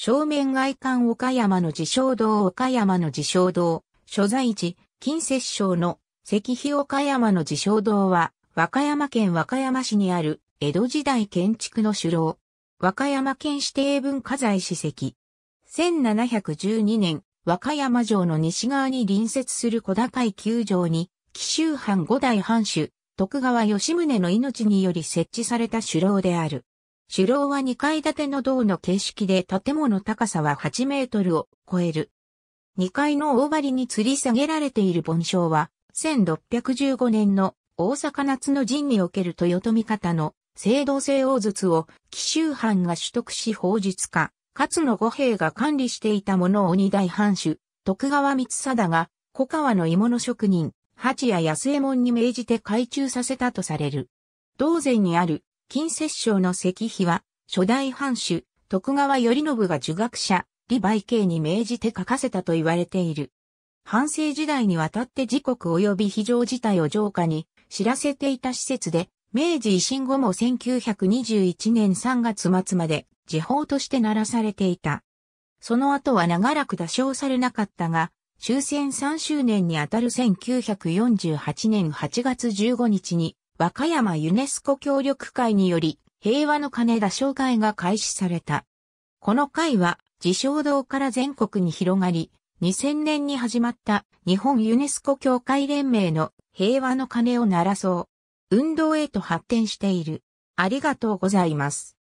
正面外観岡山の自称堂岡山の自称堂、所在地、近接省の石碑岡山の自称堂は、和歌山県和歌山市にある江戸時代建築の首楼。和歌山県指定文化財史跡。1712年、和歌山城の西側に隣接する小高い球場に、紀州藩五代藩主、徳川吉宗の命により設置された首楼である。主楼は2階建ての銅の形式で建物高さは8メートルを超える。2階の大張に吊り下げられている盆章は、1615年の大阪夏の陣における豊臣方の制度性王術を紀州藩が取得し法術化、勝の五兵が管理していたものを二大藩主、徳川光貞が、小川の鋳物職人、八谷安右衛門に命じて改鋳させたとされる。道前にある近摂政の石碑は、初代藩主、徳川頼信が儒学者、李梅慶に命じて書かせたと言われている。藩政時代にわたって時刻及び非常事態を浄化に知らせていた施設で、明治維新後も1921年3月末まで時報として鳴らされていた。その後は長らく打消されなかったが、終戦3周年にあたる1948年8月15日に和歌山ユネスコ協力会により、平和の鐘打賞会が開始された。この会は、自称堂から全国に広がり、2000年に始まった日本ユネスコ協会連盟の平和の鐘を鳴らそう。運動へと発展している。ありがとうございます。